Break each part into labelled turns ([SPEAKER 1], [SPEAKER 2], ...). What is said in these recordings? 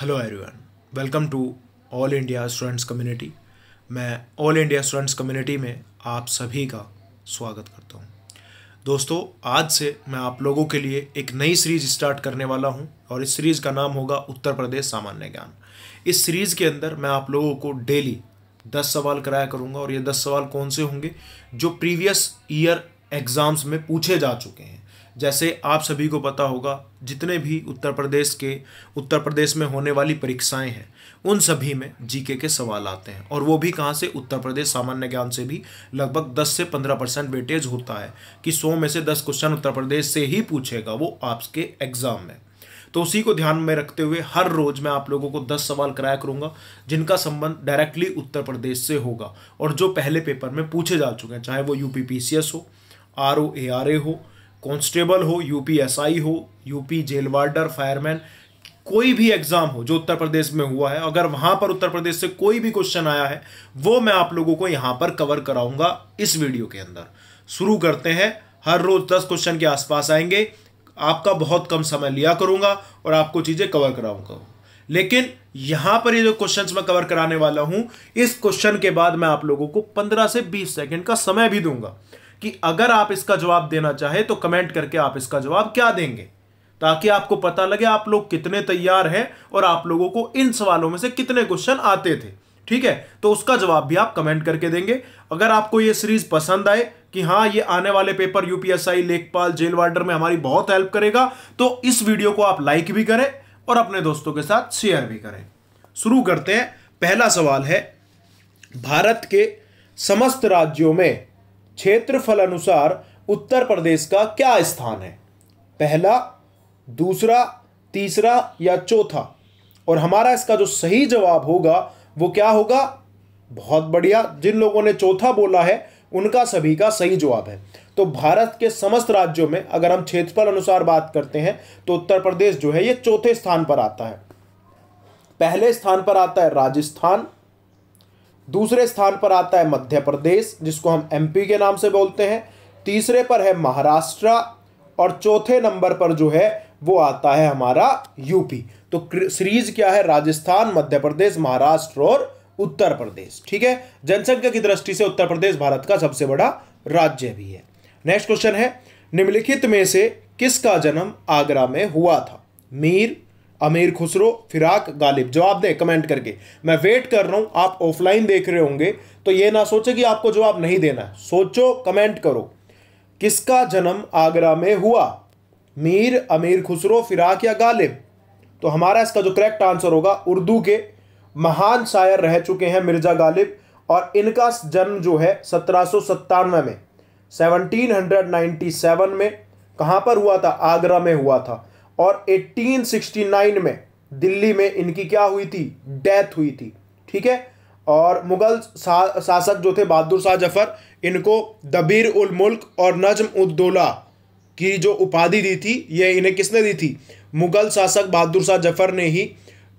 [SPEAKER 1] hello everyone welcome to all India students community मैं all India students community में आप सभी का स्वागत करता हूँ दोस्तों आज से मैं आप लोगों के लिए एक नई सीरीज स्टार्ट करने वाला हूँ और इस सीरीज़ का नाम होगा उत्तर प्रदेश सामान्य ज्ञान इस सीरीज़ के अंदर मैं आप लोगों को डेली दस सवाल कराया करूँगा और ये दस सवाल कौन से होंगे जो प्रीवियस ईयर एग्ज़ाम्स में पूछे जा चुके हैं जैसे आप सभी को पता होगा जितने भी उत्तर प्रदेश के उत्तर प्रदेश में होने वाली परीक्षाएं हैं उन सभी में जीके के सवाल आते हैं और वो भी कहाँ से उत्तर प्रदेश सामान्य ज्ञान से भी लगभग 10 से 15 परसेंट वेटेज होता है कि 100 में से 10 क्वेश्चन उत्तर प्रदेश से ही पूछेगा वो आपके एग्ज़ाम में तो उसी को ध्यान में रखते हुए हर रोज मैं आप लोगों को दस सवाल कराया करूंगा जिनका संबंध डायरेक्टली उत्तर प्रदेश से होगा और जो पहले पेपर में पूछे जा चुके हैं चाहे वो यू हो R O A R A हो कांस्टेबल हो यूपीएसआई हो यूपी जेल वार्डर फायरमैन कोई भी एग्ज़ाम हो जो उत्तर प्रदेश में हुआ है अगर वहां पर उत्तर प्रदेश से कोई भी क्वेश्चन आया है वो मैं आप लोगों को यहां पर कवर कराऊंगा इस वीडियो के अंदर शुरू करते हैं हर रोज़ दस क्वेश्चन के आसपास आएंगे आपका बहुत कम समय लिया करूंगा और आपको चीज़ें कवर कराऊंगा लेकिन यहां पर ये जो क्वेश्चंस मैं कवर कराने वाला हूं इस क्वेश्चन के बाद मैं आप लोगों को पंद्रह से बीस सेकेंड का समय भी दूंगा कि अगर आप इसका जवाब देना चाहे तो कमेंट करके आप इसका जवाब क्या देंगे ताकि आपको पता लगे आप लोग कितने तैयार हैं और आप लोगों को इन सवालों में से कितने क्वेश्चन आते थे ठीक है तो उसका जवाब भी आप कमेंट करके देंगे अगर आपको ये सीरीज पसंद आए कि हाँ ये आने वाले पेपर यूपीएसआई लेखपाल जेल वार्डर में हमारी बहुत हेल्प करेगा तो इस वीडियो को आप लाइक भी करें और अपने दोस्तों के साथ शेयर भी करें शुरू करते हैं पहला सवाल है भारत के समस्त राज्यों में क्षेत्रफल अनुसार उत्तर प्रदेश का क्या स्थान है पहला दूसरा तीसरा या चौथा और हमारा इसका जो सही जवाब होगा वो क्या होगा बहुत बढ़िया जिन लोगों ने चौथा बोला है उनका सभी का सही जवाब है तो भारत के समस्त राज्यों में अगर हम क्षेत्रफल अनुसार बात करते हैं तो उत्तर प्रदेश जो है ये चौथे स्थान पर आता है पहले स्थान पर आता है राजस्थान दूसरे स्थान पर आता है मध्य प्रदेश जिसको हम एमपी के नाम से बोलते हैं तीसरे पर है महाराष्ट्र और चौथे नंबर पर जो है वो आता है हमारा यूपी तो सीरीज क्या है राजस्थान मध्य प्रदेश महाराष्ट्र और उत्तर प्रदेश ठीक है जनसंख्या की दृष्टि से उत्तर प्रदेश भारत का सबसे बड़ा राज्य भी है नेक्स्ट क्वेश्चन है निम्नलिखित में से किसका जन्म आगरा में हुआ था मीर अमीर खुसरो फिराक गालिब जवाब दें कमेंट करके मैं वेट कर रहा हूं आप ऑफलाइन देख रहे होंगे तो ये ना सोचे कि आपको जवाब नहीं देना है सोचो कमेंट करो किसका जन्म आगरा में हुआ मीर अमीर खुसरो फिराक या गालिब तो हमारा इसका जो करेक्ट आंसर होगा उर्दू के महान शायर रह चुके हैं मिर्जा गालिब और इनका जन्म जो है सत्रह में सेवनटीन में कहाँ पर हुआ था आगरा में हुआ था और 1869 में दिल्ली में इनकी क्या हुई थी डेथ हुई थी ठीक है और मुगल सा, शासक जो थे बहादुर शाह जफर इनको दबीर उल मुल्क और नजम उद्दौला की जो उपाधि दी थी ये इन्हें किसने दी थी मुगल शासक बहादुर शाह जफर ने ही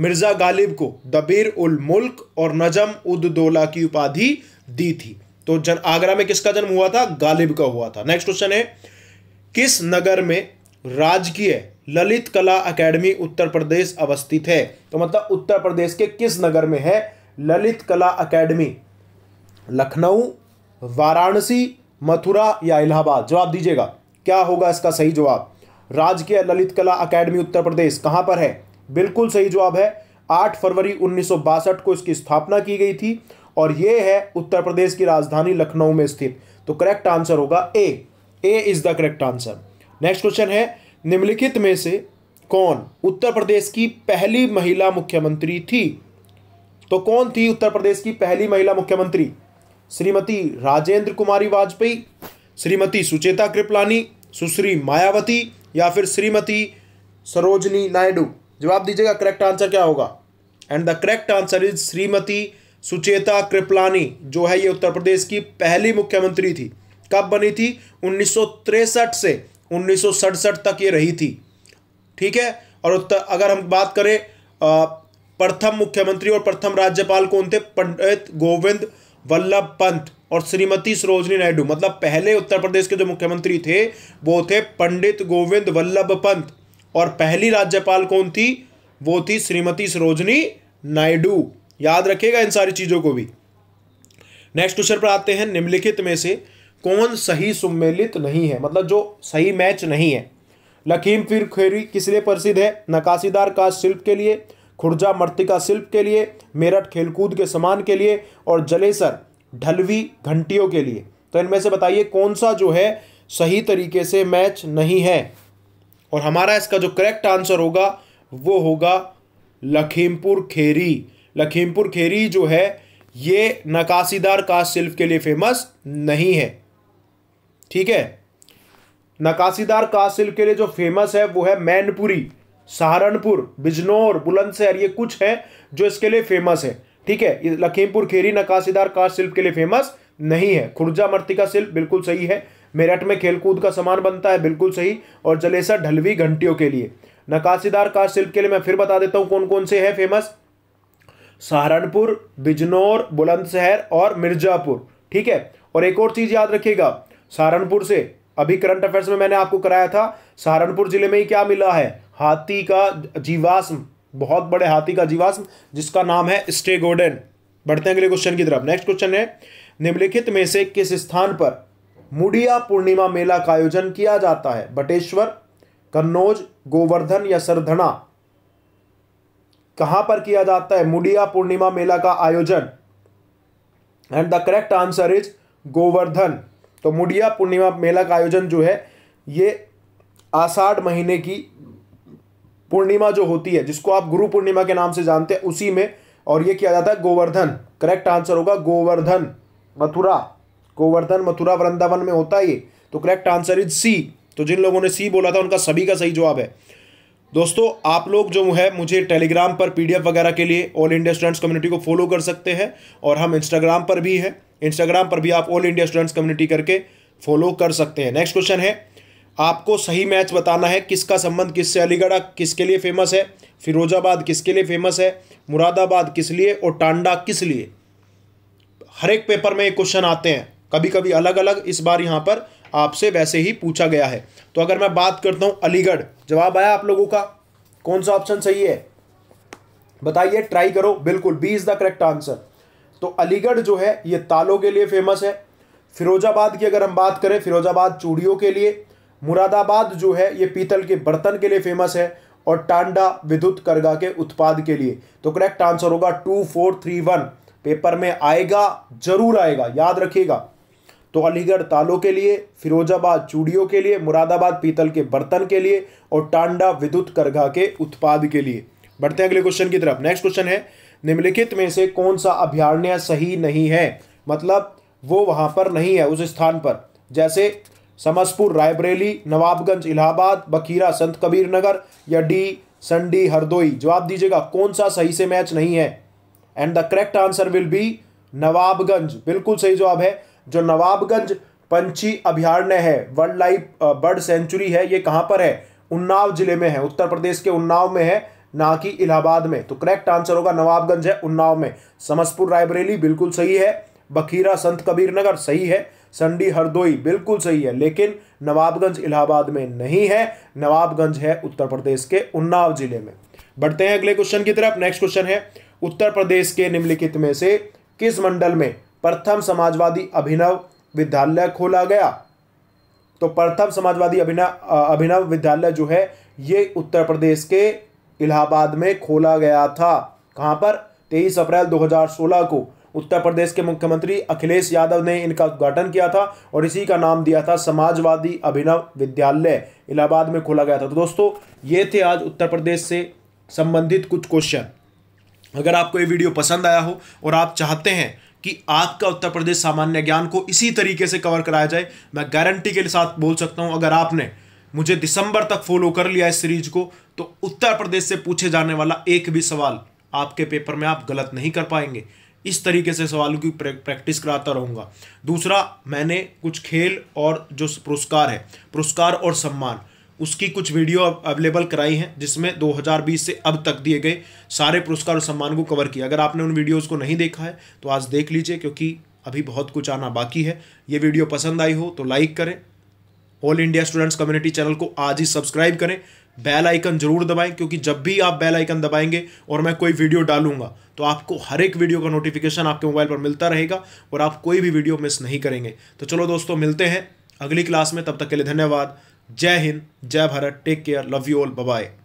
[SPEAKER 1] मिर्ज़ा गालिब को दबीर उल मुल्क और नजम उद्दौला की उपाधि दी थी तो जन आगरा में किसका जन्म हुआ था गालिब का हुआ था नेक्स्ट क्वेश्चन है किस नगर में राजकीय ललित कला अकेडमी उत्तर प्रदेश अवस्थित है तो मतलब उत्तर प्रदेश के किस नगर में है ललित कला अकेडमी लखनऊ वाराणसी मथुरा या इलाहाबाद जवाब दीजिएगा क्या होगा इसका सही जवाब राजकीय ललित कला अकेडमी उत्तर प्रदेश कहां पर है बिल्कुल सही जवाब है 8 फरवरी उन्नीस को इसकी स्थापना की गई थी और यह है उत्तर प्रदेश की राजधानी लखनऊ में स्थित तो करेक्ट आंसर होगा A A is the correct answer next question है निम्नलिखित में से कौन उत्तर प्रदेश की पहली महिला मुख्यमंत्री थी तो कौन थी उत्तर प्रदेश की पहली महिला मुख्यमंत्री श्रीमती राजेंद्र कुमारी वाजपेयी श्रीमती सुचेता कृपलानी सुश्री मायावती या फिर श्रीमती सरोजनी नायडू जवाब दीजिएगा करेक्ट आंसर क्या होगा and the correct answer is Shrimati Sucheta Kripalani जो है ये उत्तर प्रदेश की पहली मुख्यमंत्री थी कब बनी थी उन्नीस से उन्नीस तक ये रही थी ठीक है और अगर हम बात करें प्रथम मुख्यमंत्री और प्रथम राज्यपाल कौन थे पंडित गोविंद वल्लभ पंत और श्रीमती सरोजनी नायडू मतलब पहले उत्तर प्रदेश के जो मुख्यमंत्री थे वो थे पंडित गोविंद वल्लभ पंत और पहली राज्यपाल कौन थी वो थी श्रीमती सरोजनी नायडू याद रखेगा इन सारी चीज़ों को भी नेक्स्ट क्वेश्चन पर आते हैं निम्नलिखित में से कौन सही सम्मेलित नहीं है मतलब जो सही मैच नहीं है लखीमपुर खेरी किस लिए प्रसिद्ध है नकाशीदार का शिल्प के लिए खुर्जा मर्तिका शिल्प के लिए मेरठ खेलकूद के समान के लिए और जलेसर ढलवी घंटियों के लिए तो इनमें से बताइए कौन सा जो है सही तरीके से मैच नहीं है और हमारा इसका जो करेक्ट आंसर होगा वो होगा लखीमपुर खेरी लखीमपुर खेरी जो है ये नकाशीदार का शिल्प के लिए फेमस नहीं है ठीक है का कासिल के लिए जो फेमस है वो है मैनपुरी सहारनपुर बिजनौर बुलंदशहर ये कुछ है जो इसके लिए फेमस है ठीक है लखीमपुर खेरी नकाशीदार का शिल्प के लिए फेमस नहीं है खुर्जा का शिल्प बिल्कुल सही है मेरठ में खेलकूद का सामान बनता है बिल्कुल सही और जलेसर ढलवी घंटियों के लिए नकाशीदार का शिल्प के लिए मैं फिर बता देता हूँ कौन कौन से है फेमस सहारनपुर बिजनौर बुलंदशहर और मिर्जापुर ठीक है और एक और चीज़ याद रखिएगा सहारनपुर से अभी करंट अफेयर्स में मैंने आपको कराया था सहारनपुर जिले में ही क्या मिला है हाथी का जीवाश्म बहुत बड़े हाथी का जीवाश्म जिसका नाम है स्टे स्टेगोडन बढ़ते हैं अगले क्वेश्चन की तरफ नेक्स्ट क्वेश्चन है निम्नलिखित में से किस स्थान पर मुड़िया पूर्णिमा मेला का आयोजन किया जाता है बटेश्वर कन्नौज गोवर्धन या सरधना कहां पर किया जाता है मुड़िया पूर्णिमा मेला का आयोजन and the correct answer is Govardhan तो मुडिया पूर्णिमा मेला का आयोजन जो है ये आषाढ़ महीने की पूर्णिमा जो होती है जिसको आप गुरु पूर्णिमा के नाम से जानते हैं उसी में और ये किया जाता है गोवर्धन करेक्ट आंसर होगा गोवर्धन मथुरा गोवर्धन मथुरा वृंदावन में होता है ये तो करेक्ट आंसर इज सी तो जिन लोगों ने सी बोला था उनका सभी का सही जवाब है दोस्तों आप लोग जो है मुझे टेलीग्राम पर पीडीएफ वगैरह के लिए ऑल इंडिया स्टूडेंट्स कम्युनिटी को फॉलो कर सकते हैं और हम इंस्टाग्राम पर भी हैं इंस्टाग्राम पर भी आप ऑल इंडिया स्टूडेंट्स कम्युनिटी करके फॉलो कर सकते हैं नेक्स्ट क्वेश्चन है आपको सही मैच बताना है किसका संबंध किससे अलीगढ़ किसके लिए फेमस है फिरोजाबाद किसके लिए फेमस है मुरादाबाद किस लिए और टांडा किस लिए हर एक पेपर में ये क्वेश्चन आते हैं कभी कभी अलग अलग इस बार यहाँ पर आपसे वैसे ही पूछा गया है तो अगर मैं बात करता हूँ अलीगढ़ जवाब आया आप लोगों का कौन सा ऑप्शन सही है बताइए ट्राई करो बिल्कुल B is the correct answer तो अलीगढ़ जो है ये तालों के लिए फेमस है फिरोजाबाद की अगर हम बात करें फिरोजाबाद चूड़ियों के लिए मुरादाबाद जो है ये पीतल के बर्तन के लिए फेमस है और टांडा विद्युत करगा के उत्पाद के लिए तो करेक्ट आंसर होगा two four three one paper में आएगा जरूर आएगा याद रखिएगा तो अलीगढ़ तालों के लिए फिरोजाबाद चूड़ियों के लिए मुरादाबाद पीतल के बर्तन के लिए और टांडा विद्युत करगा के उत्पाद के लिए बढ़ते हैं अगले क्वेश्चन की तरफ नेक्स्ट क्वेश्चन है निम्नलिखित में से कौन सा अभ्यारण्य सही नहीं है मतलब वो वहाँ पर नहीं है उस स्थान पर जैसे समसपुर रायबरेली नवाबगंज इलाहाबाद बखीरा संत कबीर नगर या डी संडी हरदोई जवाब दीजिएगा कौन सा सही से मैच नहीं है and the correct answer will be Nawabganj बिल्कुल सही जवाब है जो नवाबगंज पंछी अभ्यारण्य है वर्ल्ड लाइफ बर्ड सेंचुरी है ये कहाँ पर है उन्नाव जिले में है उत्तर प्रदेश के उन्नाव में है ना कि इलाहाबाद में तो करेक्ट आंसर होगा नवाबगंज है उन्नाव में समसपुर रायबरेली बिल्कुल सही है बखीरा संत कबीर नगर सही है संडी हरदोई बिल्कुल सही है लेकिन नवाबगंज इलाहाबाद में नहीं है नवाबगंज है उत्तर प्रदेश के उन्नाव जिले में बढ़ते हैं अगले क्वेश्चन की तरफ नेक्स्ट क्वेश्चन है उत्तर प्रदेश के निम्नलिखित में से किस मंडल में प्रथम समाजवादी अभिनव विद्यालय खोला गया तो प्रथम समाजवादी अभिनव अभिनव विद्यालय जो है ये उत्तर प्रदेश के इलाहाबाद में खोला गया था कहाँ पर तेईस अप्रैल 2016 को उत्तर प्रदेश के मुख्यमंत्री अखिलेश यादव ने इनका उद्घाटन किया था और इसी का नाम दिया था समाजवादी अभिनव विद्यालय इलाहाबाद में खोला गया था तो दोस्तों ये थे आज उत्तर प्रदेश से संबंधित कुछ क्वेश्चन अगर आपको ये वीडियो पसंद आया हो और आप चाहते हैं कि आपका उत्तर प्रदेश सामान्य ज्ञान को इसी तरीके से कवर कराया जाए मैं गारंटी के साथ बोल सकता हूँ अगर आपने मुझे दिसंबर तक फॉलो कर लिया इस सीरीज को तो उत्तर प्रदेश से पूछे जाने वाला एक भी सवाल आपके पेपर में आप गलत नहीं कर पाएंगे इस तरीके से सवालों की प्रैक्टिस कराता रहूँगा दूसरा मैंने कुछ खेल और जो पुरस्कार है पुरस्कार और सम्मान उसकी कुछ वीडियो अवेलेबल कराई हैं जिसमें 2020 से अब तक दिए गए सारे पुरस्कार और सम्मान को कवर किया अगर आपने उन वीडियोज़ को नहीं देखा है तो आज देख लीजिए क्योंकि अभी बहुत कुछ आना बाकी है ये वीडियो पसंद आई हो तो लाइक करें all India students community channel को आज ही सब्सक्राइब करें बेल आइकन जरूर दबाएं क्योंकि जब भी आप बेल आइकन दबाएंगे और मैं कोई वीडियो डालूंगा तो आपको हर एक वीडियो का नोटिफिकेशन आपके मोबाइल पर मिलता रहेगा और आप कोई भी वीडियो मिस नहीं करेंगे तो चलो दोस्तों मिलते हैं अगली क्लास में तब तक के लिए धन्यवाद जय हिंद जय Bharat take care love you all bye